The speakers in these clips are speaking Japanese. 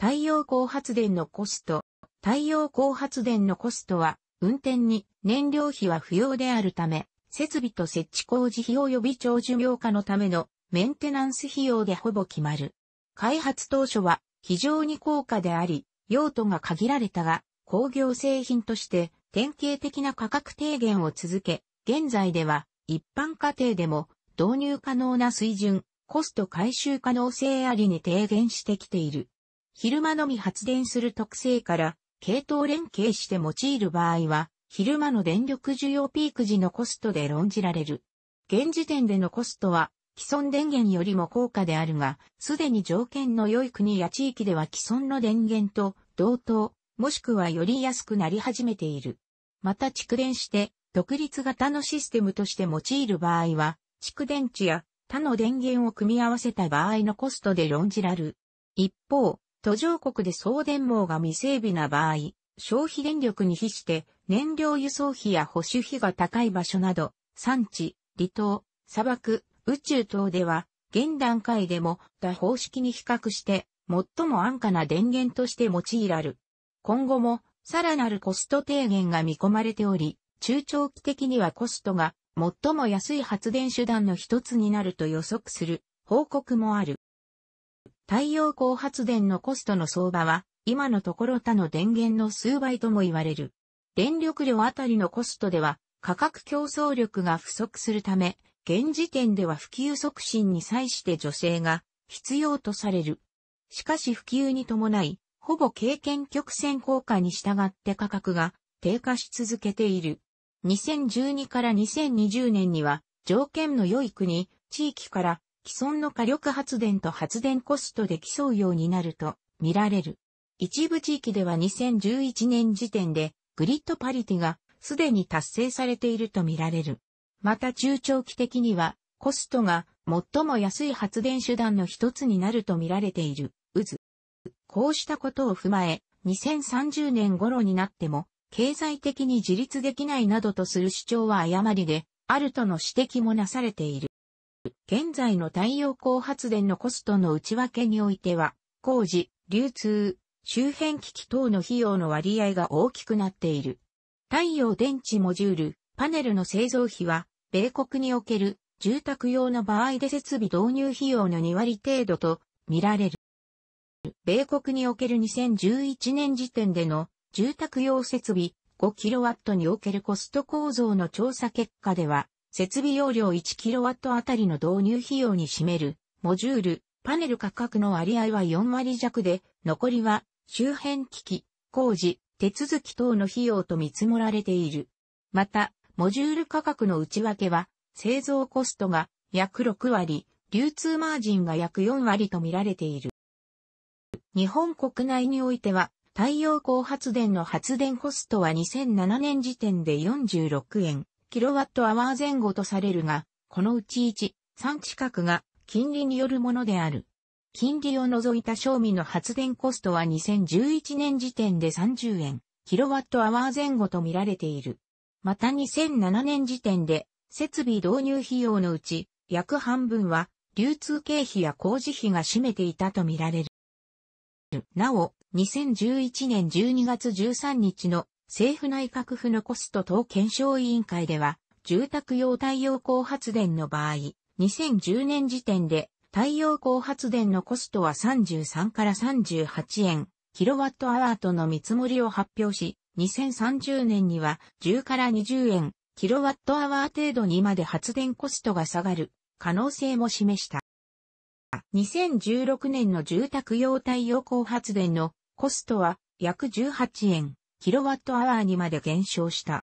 太陽光発電のコスト。太陽光発電のコストは、運転に燃料費は不要であるため、設備と設置工事費及び長寿命化のためのメンテナンス費用でほぼ決まる。開発当初は非常に高価であり、用途が限られたが、工業製品として典型的な価格低減を続け、現在では一般家庭でも導入可能な水準、コスト回収可能性ありに低減してきている。昼間のみ発電する特性から、系統連携して用いる場合は、昼間の電力需要ピーク時のコストで論じられる。現時点でのコストは、既存電源よりも高価であるが、すでに条件の良い国や地域では既存の電源と同等、もしくはより安くなり始めている。また蓄電して、独立型のシステムとして用いる場合は、蓄電池や他の電源を組み合わせた場合のコストで論じられる。一方、途上国で送電網が未整備な場合、消費電力に比して燃料輸送費や保守費が高い場所など、産地、離島、砂漠、宇宙等では、現段階でも多方式に比較して最も安価な電源として用いられる。今後もさらなるコスト低減が見込まれており、中長期的にはコストが最も安い発電手段の一つになると予測する報告もある。太陽光発電のコストの相場は、今のところ他の電源の数倍とも言われる。電力量あたりのコストでは、価格競争力が不足するため、現時点では普及促進に際して女性が必要とされる。しかし普及に伴い、ほぼ経験曲線効果に従って価格が低下し続けている。2012から2020年には条件の良い国、地域から既存の火力発電と発電コストで競うようになると見られる。一部地域では2011年時点でグリッドパリティがすでに達成されていると見られる。また中長期的にはコストが最も安い発電手段の一つになると見られている渦。こうしたことを踏まえ、2030年頃になっても経済的に自立できないなどとする主張は誤りで、あるとの指摘もなされている。現在の太陽光発電のコストの内訳においては、工事、流通、周辺機器等の費用の割合が大きくなっている。太陽電池モジュール、パネルの製造費は、米国における住宅用の場合で設備導入費用の2割程度と見られる。米国における2011年時点での住宅用設備 5kW におけるコスト構造の調査結果では、設備容量 1kW あたりの導入費用に占める、モジュール、パネル価格の割合は4割弱で、残りは周辺機器、工事、手続き等の費用と見積もられている。また、モジュール価格の内訳は、製造コストが約6割、流通マージンが約4割と見られている。日本国内においては、太陽光発電の発電コストは2007年時点で46円 kWh 前後とされるが、このうち1、3近くが金利によるものである。金利を除いた賞味の発電コストは2011年時点で30円、kWh 前後と見られている。また2007年時点で、設備導入費用のうち、約半分は、流通経費や工事費が占めていたと見られる。なお、2011年12月13日の政府内閣府のコスト等検証委員会では、住宅用太陽光発電の場合、2010年時点で太陽光発電のコストは33から38円、キロワットアワーとの見積もりを発表し、2030年には10から20円、キロワットアワー程度にまで発電コストが下がる可能性も示した。2016年の住宅用太陽光発電のコストは約18円、キロワットアワーにまで減少した。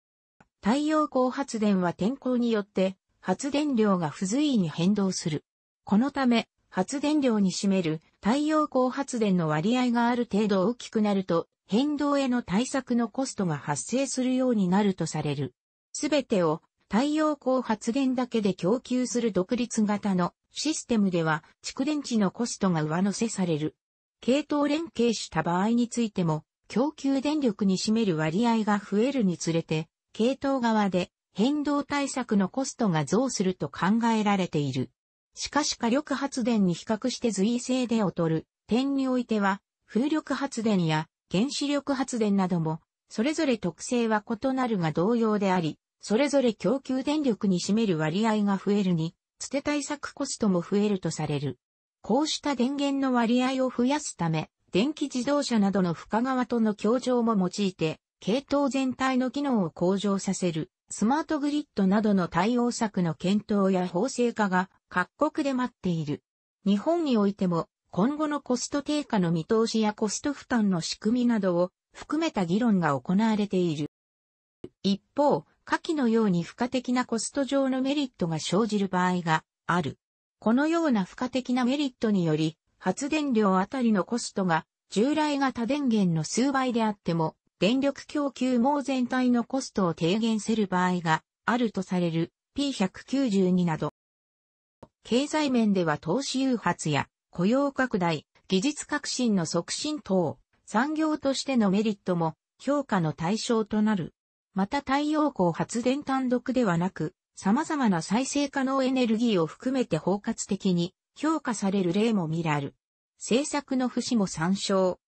太陽光発電は天候によって発電量が不随意に変動する。このため、発電量に占める太陽光発電の割合がある程度大きくなると、変動への対策のコストが発生するようになるとされる。すべてを太陽光発電だけで供給する独立型のシステムでは蓄電池のコストが上乗せされる。系統連携した場合についても供給電力に占める割合が増えるにつれて、系統側で変動対策のコストが増すると考えられている。しかし火力発電に比較して随性で劣る点においては、風力発電や原子力発電なども、それぞれ特性は異なるが同様であり、それぞれ供給電力に占める割合が増えるに、つて対策コストも増えるとされる。こうした電源の割合を増やすため、電気自動車などの深川との協調も用いて、系統全体の機能を向上させる、スマートグリッドなどの対応策の検討や法制化が各国で待っている。日本においても、今後のコスト低下の見通しやコスト負担の仕組みなどを含めた議論が行われている。一方、下記のように付加的なコスト上のメリットが生じる場合がある。このような付加的なメリットにより、発電量あたりのコストが従来型電源の数倍であっても、電力供給網全体のコストを低減する場合があるとされる P192 など。経済面では投資誘発や雇用拡大、技術革新の促進等、産業としてのメリットも評価の対象となる。また太陽光発電単独ではなく、様々な再生可能エネルギーを含めて包括的に評価される例も見られる。制作の節も参照。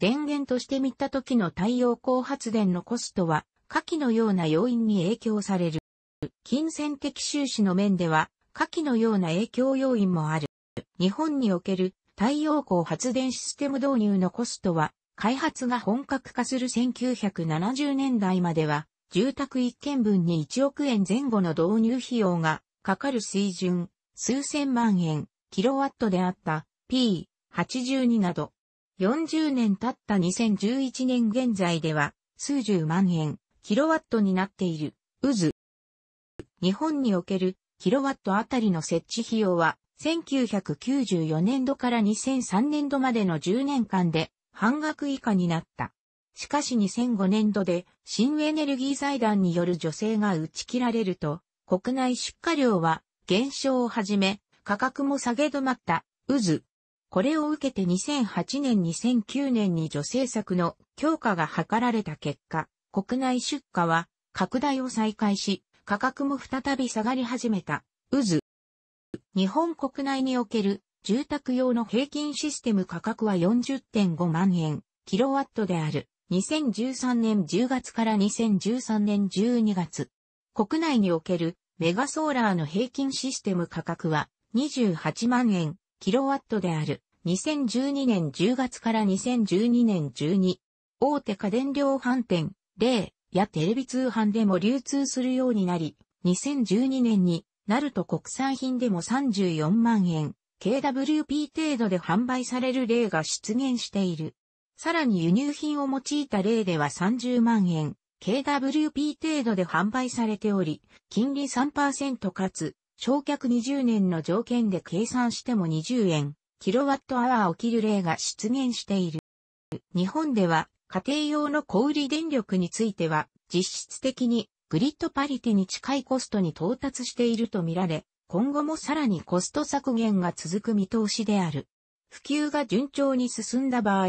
電源として見た時の太陽光発電のコストは、下記のような要因に影響される。金銭的収支の面では、下記のような影響要因もある。日本における太陽光発電システム導入のコストは、開発が本格化する1970年代までは、住宅1軒分に1億円前後の導入費用がかかる水準。数千万円、キロワットであった P82 など、40年経った2011年現在では、数十万円、キロワットになっている、渦。日本における、キロワットあたりの設置費用は、1994年度から2003年度までの10年間で、半額以下になった。しかし2005年度で新エネルギー財団による助成が打ち切られると、国内出荷量は減少をはじめ、価格も下げ止まった渦。これを受けて2008年2009年に助成策の強化が図られた結果、国内出荷は拡大を再開し、価格も再び下がり始めた渦。日本国内における住宅用の平均システム価格は40.5万円、キロワットである。2013年10月から2013年12月。国内におけるメガソーラーの平均システム価格は28万円、キロワットである。2012年10月から2012年12、大手家電量販店、例やテレビ通販でも流通するようになり、2012年になると国産品でも34万円、KWP 程度で販売される例が出現している。さらに輸入品を用いた例では30万円、KWP 程度で販売されており、金利3%かつ、焼却20年の条件で計算しても20円、キロワットアワーを切る例が出現している。日本では、家庭用の小売電力については、実質的にグリッドパリテに近いコストに到達しているとみられ、今後もさらにコスト削減が続く見通しである。普及が順調に進んだ場合、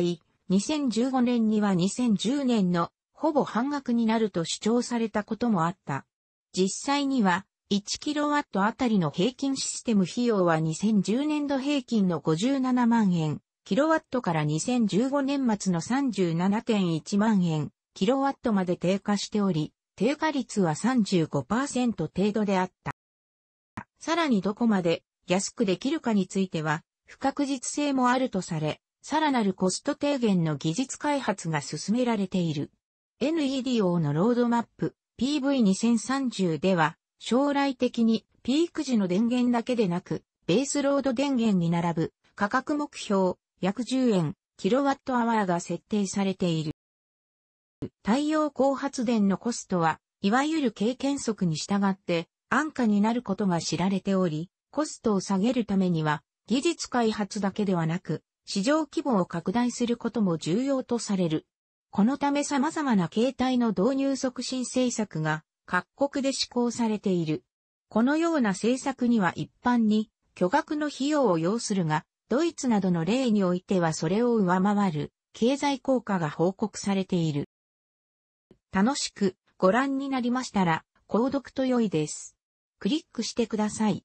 2015年には2010年のほぼ半額になると主張されたこともあった。実際には、1kW あたりの平均システム費用は2010年度平均の57万円、kW から2015年末の37.1万円、kW まで低下しており、低下率は35%程度であった。さらにどこまで安くできるかについては、不確実性もあるとされ、さらなるコスト低減の技術開発が進められている。NEDO のロードマップ PV2030 では将来的にピーク時の電源だけでなくベースロード電源に並ぶ価格目標約10円キロワットアワーが設定されている。太陽光発電のコストは、いわゆる経験則に従って安価になることが知られており、コストを下げるためには技術開発だけではなく市場規模を拡大することも重要とされる。このため様々な形態の導入促進政策が各国で施行されている。このような政策には一般に巨額の費用を要するが、ドイツなどの例においてはそれを上回る経済効果が報告されている。楽しくご覧になりましたら、購読と良いです。クリックしてください。